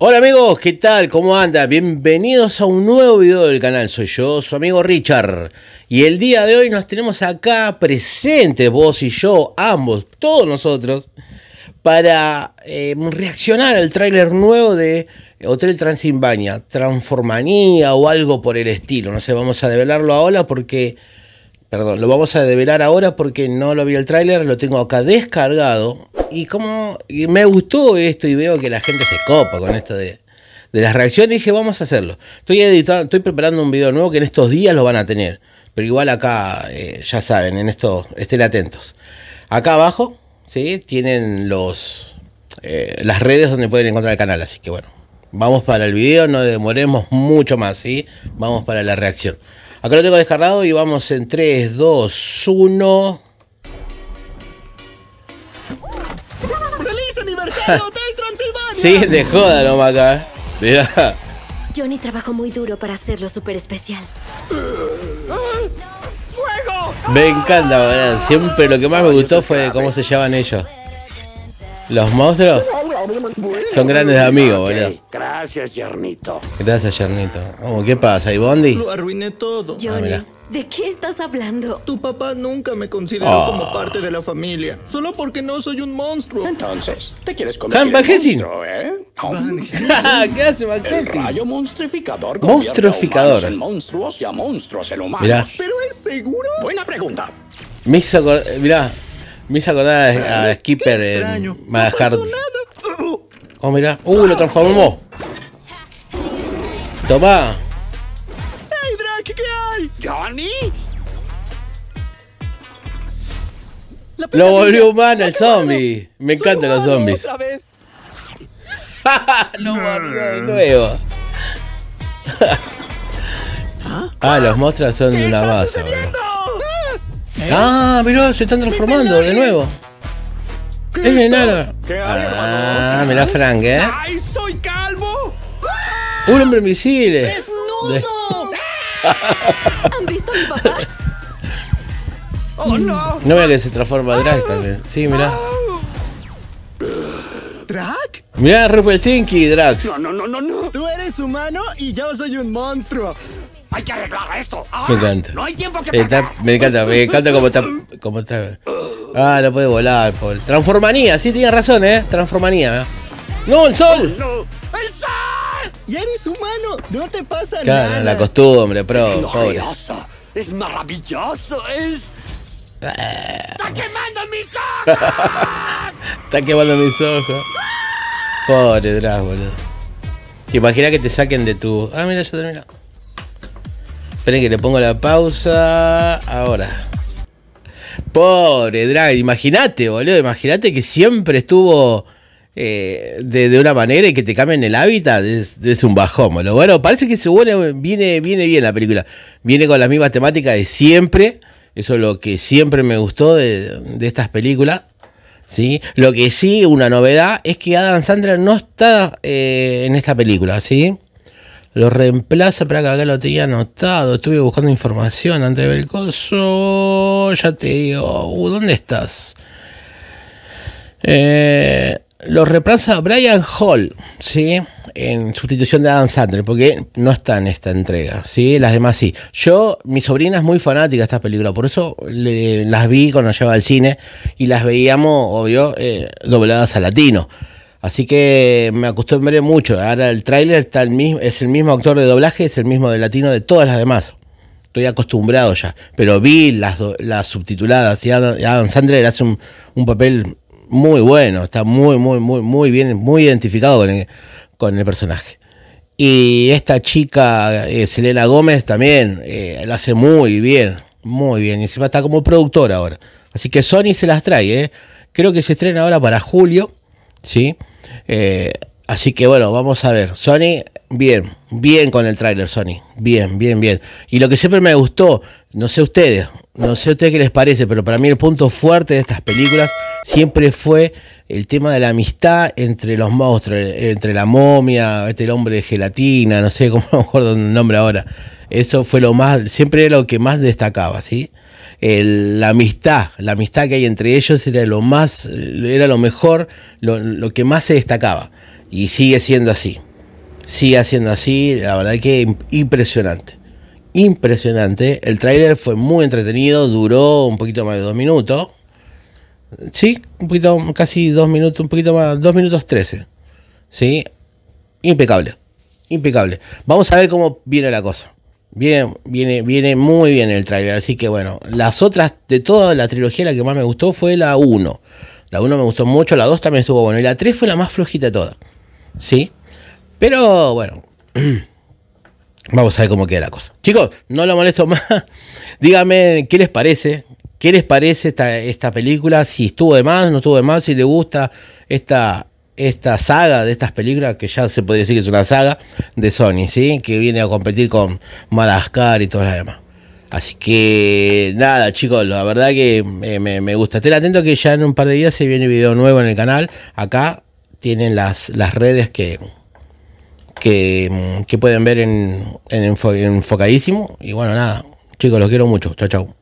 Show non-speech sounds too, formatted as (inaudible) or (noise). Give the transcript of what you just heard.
Hola amigos, ¿qué tal? ¿Cómo anda Bienvenidos a un nuevo video del canal. Soy yo, su amigo Richard. Y el día de hoy nos tenemos acá presentes, vos y yo, ambos, todos nosotros, para eh, reaccionar al tráiler nuevo de Hotel Transilvania, Transformanía o algo por el estilo. No sé, vamos a develarlo ahora porque... Perdón, lo vamos a develar ahora porque no lo vi el tráiler, lo tengo acá descargado y como me gustó esto y veo que la gente se copa con esto de, de las reacciones. dije, vamos a hacerlo. Estoy editando, estoy preparando un video nuevo que en estos días lo van a tener. Pero igual acá, eh, ya saben, en esto estén atentos. Acá abajo, ¿sí? Tienen los, eh, las redes donde pueden encontrar el canal. Así que bueno, vamos para el video, no demoremos mucho más, ¿sí? Vamos para la reacción. Acá lo tengo descargado y vamos en 3, 2, 1. Si, Transilvania! Sí, de joda nomás acá. Johnny trabajó muy duro para hacerlo super especial. Me encanta, Siempre lo que más me gustó fue cómo se llaman ellos. Los monstruos. Son grandes amigos, boludo. Gracias, Yernito. Gracias, Yernito. Oh, ¿Qué pasa, Ibondi? Lo arruiné todo. Ah, Mira, Johnny, ¿de qué estás hablando? Tu papá nunca me consideró ah. como parte de la familia, solo porque no soy un monstruo. Entonces, ¿te quieres comer? Han Van ¿eh? Van (laughs) ¿Qué hace Van El rayo monstrificador Monstruificador. monstruos y monstruos en humanos. Mirá. ¿Pero es seguro? Buena pregunta. Me hizo acordar, mirá, me hizo acordar a, Skipper en Extraño. No Madagascar pasó Oh, mira. ¡Uh, lo transformó! ¡Toma! ¡Hey, Drake! ¿Qué hay? ¿Johnny? Lo volvió humano el zombie. Me encantan los zombies. Otra lo (laughs) volvió de nuevo. (laughs) ah, los monstruos son una base. Ah, mirá, se están transformando de nuevo. ¿Qué es ah, mira Frank, ¿eh? ¡Ay, soy calvo! ¡Ah! ¡Un hombre invisible! ¡Desnudo! ¡Ah! ¿Han visto a mi papá? ¡Oh, no! No vea que se transforma Drag también. Sí, mira. ¿Drag? Mira, Rupert Tinky Drax. No, no, no, no, no. Tú eres humano y yo soy un monstruo. Hay que arreglar esto. Ahora, me encanta. No hay tiempo que perder. me encanta, me encanta cómo está. Cómo está. Ah, no puede volar. Por... Transformanía, sí, tienes razón, ¿eh? Transformanía. ¡No, el sol! ¡El sol! ¿Y eres humano, no te pasa claro, nada. la costumbre, pero. Es es maravilloso, es. Ah. ¡Está quemando mis ojos! (laughs) Está quemando mis ojos. Pobre Dras, boludo. Imagina que te saquen de tu. Ah, mira, ya terminó. Esperen que le pongo la pausa. Ahora. Pobre drag, imagínate, boludo, imagínate que siempre estuvo eh, de, una manera y que te cambien el hábitat, es, un bajón, boludo. Bueno, parece que se vuelve, viene, viene bien la película, viene con la mismas temáticas de siempre, eso es lo que siempre me gustó de, estas películas. ¿sí? Lo que sí, una novedad, es que Adam Sandra no está eh, en esta película, ¿sí? Lo reemplaza, para que acá lo tenía anotado. Estuve buscando información antes del coso. Ya te digo, uh, ¿dónde estás? Eh, lo reemplaza Brian Hall, ¿sí? En sustitución de Adam Sandler, porque no está en esta entrega, ¿sí? Las demás sí. Yo, mi sobrina es muy fanática de estas películas, por eso las vi cuando llevaba al cine y las veíamos, obvio, eh, dobladas a latino. Así que me acostumbré mucho. Ahora el tráiler es el mismo actor de doblaje, es el mismo de latino de todas las demás. Estoy acostumbrado ya. Pero vi las, subtituladas y Adam, Sandler hace un, papel muy bueno. Está muy, muy, muy, muy bien, muy identificado con el, personaje. Y esta chica, eh, Selena Gómez, también eh, la hace muy bien, muy bien. Y encima está como productora ahora. Así que Sony se las trae. Eh. Creo que se estrena ahora para julio. ¿sí? Eh, así que bueno, vamos a ver. Sony, bien, bien con el tráiler, Sony. Bien, bien, bien. Y lo que siempre me gustó, no sé ustedes, no sé ustedes qué les parece, pero para mí el punto fuerte de estas películas siempre fue el tema de la amistad entre los monstruos, entre la momia, este el hombre de gelatina, no sé cómo (laughs) me acuerdo el nombre ahora. Eso fue lo más, siempre lo que más destacaba, ¿sí? la amistad, la amistad que hay entre ellos era lo más, era lo mejor, lo, que más se destacaba. Y sigue siendo así, sigue siendo así, la verdad que impresionante. Impresionante, el tráiler fue muy entretenido, duró un poquito más de dos minutos. Sí, un poquito, casi dos minutos, un poquito más, dos minutos trece. Sí, impecable, impecable. Vamos a ver cómo viene la cosa. Viene, viene, muy bien el trailer, así que bueno, las otras de toda la trilogía la que más me gustó fue la 1. La 1 me gustó mucho, la 2 también estuvo bueno y la 3 fue la más flojita toda. ¿Sí? Pero bueno, (clears throat) vamos a ver cómo queda la cosa. Chicos, no lo molesto más. (laughs) Díganme qué les parece, ¿Qué les parece esta, esta, película? Si estuvo de más, no estuvo de más, si les gusta esta, esta saga de estas películas, que ya se podría decir que es una saga de Sony, ¿sí? que viene a competir con Madagascar y todas las demás. Así que nada, chicos, la verdad que eh, me, me, gusta. Estén atentos que ya en un par de días se viene video nuevo en el canal. Acá tienen las, las redes que, que, pueden ver en, en Enfocadísimo. Y bueno, nada, chicos, los quiero mucho. Chao, chao.